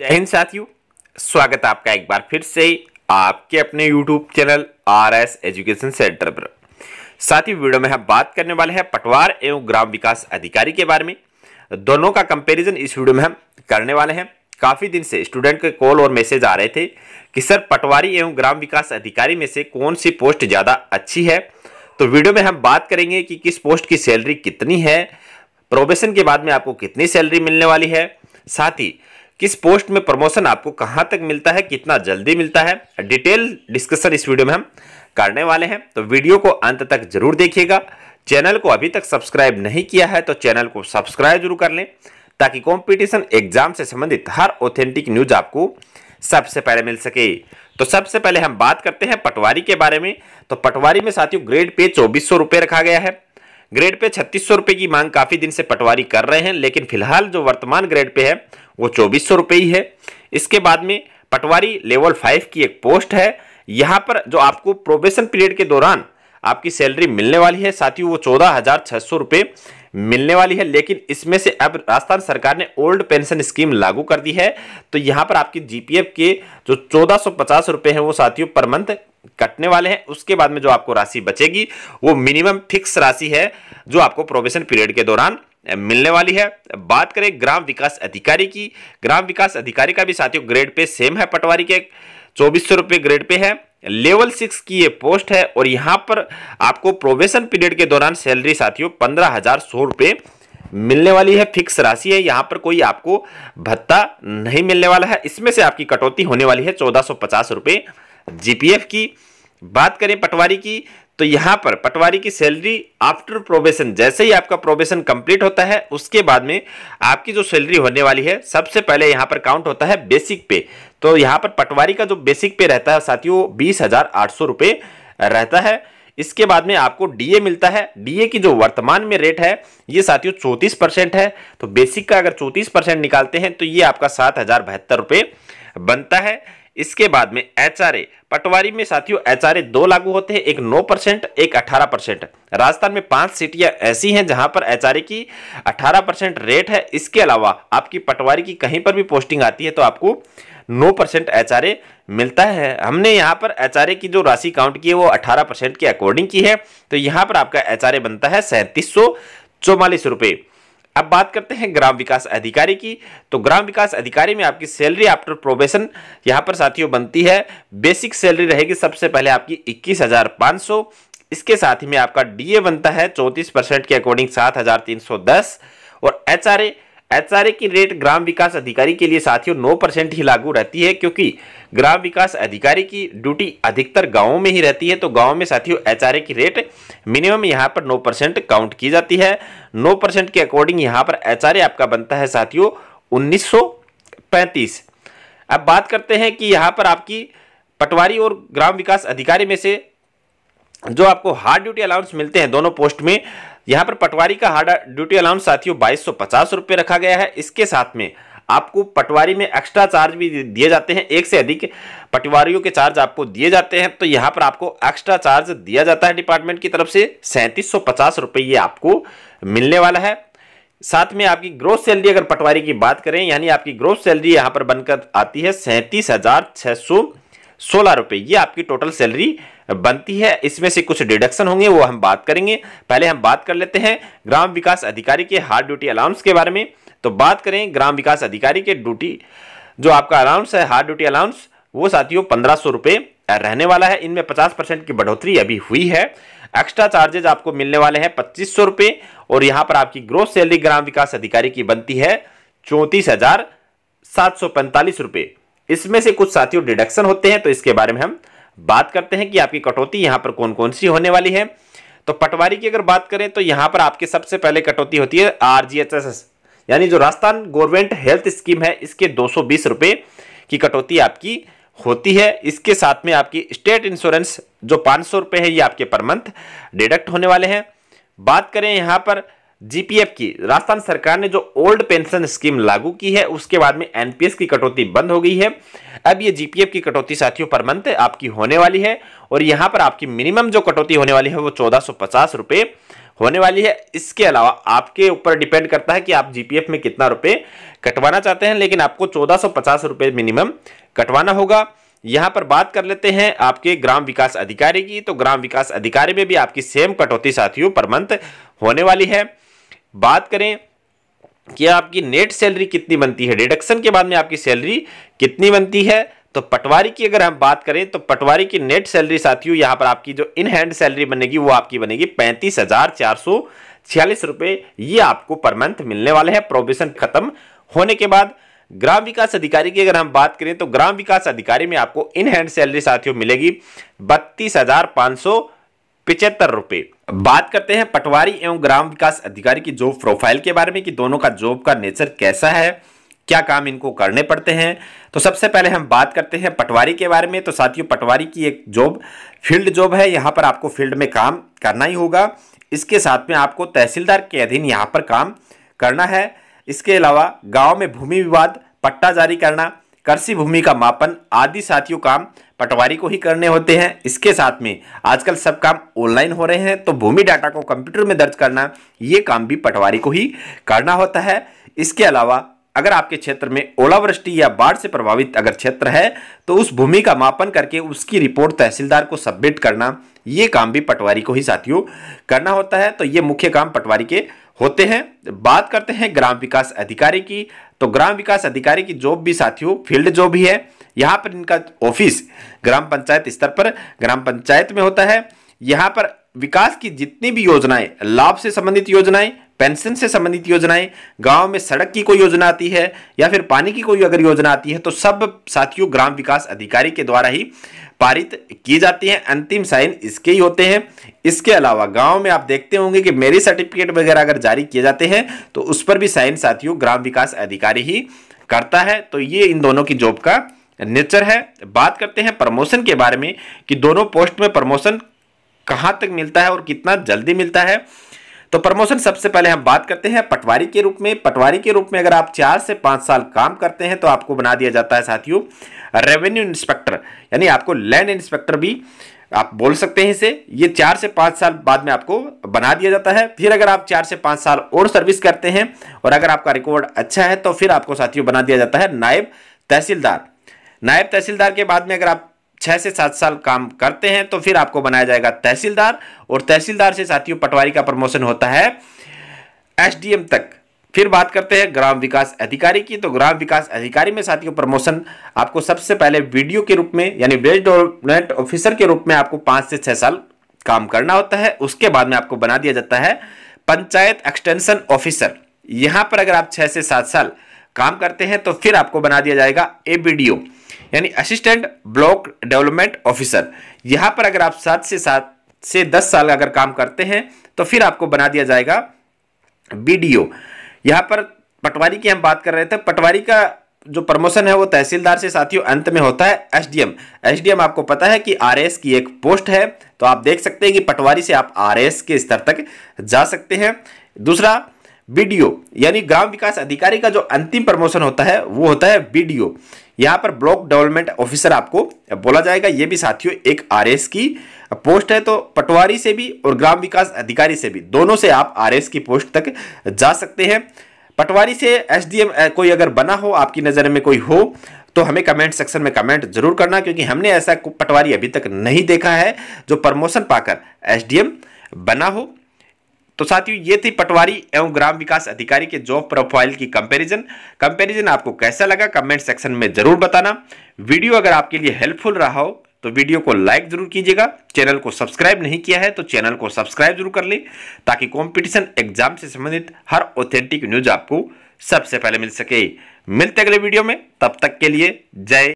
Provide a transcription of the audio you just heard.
जय हिंद साथियों स्वागत है आपका एक बार फिर से आपके अपने YouTube channel R S education centre पर साथ ही वीडियो में हम बात करने वाले हैं पटवार एवं ग्राम विकास अधिकारी के बारे में दोनों का कंपैरिजन इस वीडियो में हम करने वाले हैं काफ़ी दिन से स्टूडेंट के कॉल और मैसेज आ रहे थे कि सर पटवारी एवं ग्राम विकास अधिकारी में से कौन सी पोस्ट ज़्यादा अच्छी है तो वीडियो में हम बात करेंगे कि किस पोस्ट की सैलरी कितनी है प्रोबेशन के बाद में आपको कितनी सैलरी मिलने वाली है साथ ही किस पोस्ट में प्रमोशन आपको कहां तक मिलता है कितना जल्दी मिलता है डिटेल डिस्कशन इस वीडियो में हम करने वाले हैं तो वीडियो को अंत तक जरूर देखिएगा चैनल को अभी तक सब्सक्राइब नहीं किया है तो चैनल को सब्सक्राइब जरूर कर लें ताकि कंपटीशन एग्जाम से संबंधित हर ऑथेंटिक न्यूज आपको सबसे पहले मिल सके तो सबसे पहले हम बात करते हैं पटवारी के बारे में तो पटवारी में साथियों ग्रेड पे चौबीस सौ रुपये रखा गया है ग्रेड पे छत्तीस सौ रुपये की मांग काफ़ी दिन से पटवारी कर रहे हैं लेकिन फिलहाल जो वर्तमान ग्रेड पे है वो चौबीस सौ रुपये ही है इसके बाद में पटवारी लेवल फाइव की एक पोस्ट है यहाँ पर जो आपको प्रोबेशन पीरियड के दौरान आपकी सैलरी मिलने वाली है साथ ही वो चौदह हज़ार छः सौ रुपये मिलने वाली है लेकिन इसमें से अब राजस्थान सरकार ने ओल्ड पेंशन स्कीम लागू कर दी है तो यहाँ पर आपकी जीपीएफ के जो चौदह सौ पचास रुपये हैं वो साथियों पर मंथ कटने वाले हैं उसके बाद में जो आपको राशि बचेगी वो मिनिमम फिक्स राशि है जो आपको प्रोबेशन पीरियड के दौरान मिलने वाली है बात करें ग्राम विकास अधिकारी की ग्राम विकास अधिकारी का भी साथियों ग्रेड पे सेम है पटवारी के चौबीस सौ रुपये ग्रेड पे है लेवल सिक्स की ये पोस्ट है और यहाँ पर आपको प्रोबेशन पीरियड के दौरान सैलरी साथियों पंद्रह हज़ार सौ रुपये मिलने वाली है फिक्स राशि है यहाँ पर कोई आपको भत्ता नहीं मिलने वाला है इसमें से आपकी कटौती होने वाली है चौदह सौ पचास रुपये जीपीएफ की बात करें पटवारी की तो यहां पर पटवारी की सैलरी आफ्टर प्रोबेशन जैसे ही आपका प्रोबेशन कंप्लीट होता है उसके बाद में आपकी जो सैलरी होने वाली है सबसे पहले यहां पर काउंट होता है बेसिक पे तो यहां पर पटवारी का जो बेसिक पे रहता है साथियों बीस हजार आठ सौ रुपये रहता है इसके बाद में आपको डीए मिलता है डीए की जो वर्तमान में रेट है ये साथियों चौंतीस परसेंट है तो बेसिक का अगर चौंतीस परसेंट निकालते हैं तो ये आपका सात हजार बहत्तर रुपए बनता है इसके बाद में एच पटवारी में साथियों एचआरए दो लागू होते हैं एक 9 परसेंट एक 18 परसेंट राजस्थान में पांच सिटियां ऐसी हैं जहां पर एच की 18 परसेंट रेट है इसके अलावा आपकी पटवारी की कहीं पर भी पोस्टिंग आती है तो आपको 9 परसेंट एच मिलता है हमने यहाँ पर एच की जो राशि काउंट की है वो 18 परसेंट के अकॉर्डिंग की है तो यहाँ पर आपका एच बनता है सैंतीस सौ चौवालीस अब बात करते हैं ग्राम विकास अधिकारी की तो ग्राम विकास अधिकारी में आपकी सैलरी आफ्टर प्रोबेशन यहाँ पर साथियों बनती है बेसिक सैलरी रहेगी सबसे पहले आपकी इक्कीस हज़ार सौ इसके साथ ही में आपका डीए बनता है चौंतीस परसेंट के अकॉर्डिंग सात हज़ार तीन सौ दस और एच आर एचआरए की रेट ग्राम विकास अधिकारी के लिए साथियों नौ परसेंट ही लागू रहती है क्योंकि ग्राम विकास अधिकारी की ड्यूटी अधिकतर गांवों में ही रहती है तो गाँव में साथियों एचआरए की रेट मिनिमम यहां पर नौ परसेंट काउंट की जाती है नौ परसेंट के अकॉर्डिंग यहाँ पर एचआरए आपका बनता है साथियों उन्नीस अब बात करते हैं कि यहाँ पर आपकी पटवारी और ग्राम विकास अधिकारी में से जो आपको हार्ड ड्यूटी अलाउंस मिलते हैं दोनों पोस्ट में यहाँ पर पटवारी का हार्ड ड्यूटी अलाउंस साथियों बाईस सौ रखा गया है इसके साथ में आपको पटवारी में एक्स्ट्रा चार्ज भी दिए जाते हैं एक से अधिक पटवारियों के चार्ज आपको दिए जाते हैं तो यहाँ पर आपको एक्स्ट्रा चार्ज दिया जाता है डिपार्टमेंट की तरफ से सैंतीस सौ पचास रुपये ये आपको मिलने वाला है साथ में आपकी ग्रोथ सैलरी अगर पटवारी की बात करें यानी आपकी ग्रोथ सैलरी यहाँ पर बनकर आती है सैंतीस हजार छः सौ सोलह रुपये ये आपकी टोटल सैलरी बनती है इसमें से कुछ डिडक्शन होंगे वो हम बात करेंगे पहले हम बात कर लेते हैं ग्राम विकास अधिकारी के हार्ड ड्यूटी अलाउंस के बारे में तो बात करें ग्राम विकास अधिकारी के ड्यूटी जो आपका अलाउंस है हार्ड ड्यूटी अलाउंस वो साथियों पंद्रह सौ रुपए रहने वाला है इनमें पचास परसेंट की बढ़ोतरी अभी हुई है एक्स्ट्रा चार्जेज आपको मिलने वाले हैं पच्चीस सौ रुपए और यहाँ पर आपकी ग्रोथ सैलरी ग्राम विकास अधिकारी की बनती है चौंतीस हजार सात सौ पैंतालीस रुपए इसमें से कुछ साथियों डिडक्शन होते हैं तो इसके बारे में हम बात करते हैं कि आपकी कटौती यहाँ पर कौन कौन सी होने वाली है तो पटवारी की अगर बात करें तो यहाँ पर आपके सबसे पहले कटौती होती है आर यानी जो राजस्थान गवर्नमेंट हेल्थ स्कीम है इसके दो रुपए की कटौती आपकी होती है इसके साथ में आपकी स्टेट इंश्योरेंस जो पाँच सौ रुपये है ये आपके पर मंथ डिडक्ट होने वाले हैं बात करें यहाँ पर जीपीएफ की राजस्थान सरकार ने जो ओल्ड पेंशन स्कीम लागू की है उसके बाद में एनपीएस की कटौती बंद हो गई है अब ये जीपीएफ की कटौती साथियों पर मंथ आपकी होने वाली है और यहाँ पर आपकी मिनिमम जो कटौती होने वाली है वो चौदह सौ पचास रुपये होने वाली है इसके अलावा आपके ऊपर डिपेंड करता है कि आप जीपीएफ में कितना रुपए कटवाना चाहते हैं लेकिन आपको चौदह सौ पचास रुपये मिनिमम कटवाना होगा यहाँ पर बात कर लेते हैं आपके ग्राम विकास अधिकारी की तो ग्राम विकास अधिकारी में भी आपकी सेम कटौती साथियों पर मंथ होने वाली है बात करें कि आपकी नेट सैलरी कितनी बनती है डिडक्शन के बाद में आपकी सैलरी कितनी बनती है तो पटवारी की अगर हम बात करें तो पटवारी की नेट सैलरी साथियों यहां पर आपकी जो इन हैंड सैलरी बनेगी वो आपकी बनेगी पैंतीस हजार चार सौ छियालीस रुपए ये आपको पर मंथ मिलने वाले हैं प्रोबेशन खत्म होने के बाद ग्राम विकास अधिकारी की अगर हम बात करें तो ग्राम विकास अधिकारी में आपको इन हैंड सैलरी साथियों मिलेगी बत्तीस हजार पांच सौ पिचहत्तर रुपए बात करते हैं पटवारी एवं ग्राम विकास अधिकारी की जॉब प्रोफाइल के बारे में कि दोनों का जॉब का नेचर कैसा है क्या काम इनको करने पड़ते हैं तो सबसे पहले हम बात करते हैं पटवारी के बारे में तो साथियों पटवारी की एक जॉब फील्ड जॉब है यहाँ पर आपको फील्ड में काम करना ही होगा इसके साथ में आपको तहसीलदार के अधीन यहाँ पर काम करना है इसके अलावा गाँव में भूमि विवाद पट्टा जारी करना कृषि भूमि का मापन आदि साथियों काम पटवारी को ही करने होते हैं इसके साथ में आजकल सब काम ऑनलाइन हो रहे हैं तो भूमि डाटा को कंप्यूटर में दर्ज करना ये काम भी पटवारी को ही करना होता है इसके अलावा अगर आपके क्षेत्र में ओलावृष्टि या बाढ़ से प्रभावित अगर क्षेत्र है तो उस भूमि का मापन करके उसकी रिपोर्ट तहसीलदार को सबमिट करना ये काम भी पटवारी को ही साथियों करना होता है तो ये मुख्य काम पटवारी के होते हैं बात करते हैं ग्राम विकास अधिकारी की तो ग्राम विकास अधिकारी की जॉब भी साथियों फील्ड जॉब भी है यहाँ पर इनका ऑफिस ग्राम पंचायत स्तर पर ग्राम पंचायत में होता है यहाँ पर विकास की जितनी भी योजनाएं लाभ से संबंधित योजनाएं पेंशन से संबंधित योजनाएं गांव में सड़क की कोई योजना आती है या फिर पानी की कोई अगर योजना आती है तो सब साथियों ग्राम विकास अधिकारी के द्वारा ही पारित की जाती हैं अंतिम साइन इसके ही होते हैं इसके अलावा गांव में आप देखते होंगे कि मेरी सर्टिफिकेट वगैरह अगर जारी किए जाते हैं तो उस पर भी साइन साथियों ग्राम विकास अधिकारी ही करता है तो ये इन दोनों की जॉब का नेचर है बात करते हैं प्रमोशन के बारे में कि दोनों पोस्ट में प्रमोशन कहाँ तक मिलता है और कितना जल्दी मिलता है तो प्रमोशन सबसे पहले हम बात करते हैं पटवारी के रूप में पटवारी के रूप में अगर आप चार से पांच साल काम करते हैं तो आपको बना दिया जाता है साथियों रेवेन्यू इंस्पेक्टर यानी आपको लैंड इंस्पेक्टर भी आप बोल सकते हैं इसे ये चार से पाँच साल बाद में आपको बना दिया जाता है फिर अगर आप चार से पाँच साल और सर्विस करते हैं और अगर आपका रिकॉर्ड अच्छा है तो फिर आपको साथियों बना दिया जाता है नायब तहसीलदार नायब तहसीलदार के बाद में अगर आप छः से सात साल काम करते हैं तो फिर आपको बनाया जाएगा तहसीलदार और तहसीलदार से साथियों पटवारी का प्रमोशन होता है एसडीएम तक फिर बात करते हैं ग्राम विकास अधिकारी की तो ग्राम विकास अधिकारी में साथियों प्रमोशन आपको सबसे पहले वीडियो के रूप में यानी वेस्ट डेवलपमेंट ऑफिसर के रूप में आपको पाँच से छः साल काम करना होता है उसके बाद में आपको बना दिया जाता है पंचायत एक्सटेंशन ऑफिसर यहाँ पर अगर आप छः से सात साल काम करते हैं तो फिर आपको बना दिया जाएगा ए यानी असिस्टेंट ब्लॉक डेवलपमेंट ऑफिसर यहाँ पर अगर आप सात से सात से दस साल अगर काम करते हैं तो फिर आपको बना दिया जाएगा बी डी यहाँ पर पटवारी की हम बात कर रहे थे पटवारी का जो प्रमोशन है वो तहसीलदार से साथियों अंत में होता है एसडीएम एसडीएम आपको पता है कि आरएस की एक पोस्ट है तो आप देख सकते हैं कि पटवारी से आप आरएस के स्तर तक जा सकते हैं दूसरा बीडीओ यानी ग्राम विकास अधिकारी का जो अंतिम प्रमोशन होता है वो होता है बीडीओ यहाँ पर ब्लॉक डेवलपमेंट ऑफिसर आपको बोला जाएगा ये भी साथियों एक आरएस की पोस्ट है तो पटवारी से भी और ग्राम विकास अधिकारी से भी दोनों से आप आरएस की पोस्ट तक जा सकते हैं पटवारी से एसडीएम कोई अगर बना हो आपकी नज़र में कोई हो तो हमें कमेंट सेक्शन में कमेंट जरूर करना क्योंकि हमने ऐसा पटवारी अभी तक नहीं देखा है जो प्रमोशन पाकर एस बना हो तो साथियों ये थी पटवारी एवं ग्राम विकास अधिकारी के जॉब प्रोफाइल की कंपैरिजन कंपैरिजन आपको कैसा लगा कमेंट सेक्शन में जरूर बताना वीडियो अगर आपके लिए हेल्पफुल रहा हो तो वीडियो को लाइक जरूर कीजिएगा चैनल को सब्सक्राइब नहीं किया है तो चैनल को सब्सक्राइब जरूर कर लें ताकि कॉम्पिटिशन एग्जाम से संबंधित हर ऑथेंटिक न्यूज आपको सबसे पहले मिल सके मिलते अगले वीडियो में तब तक के लिए जय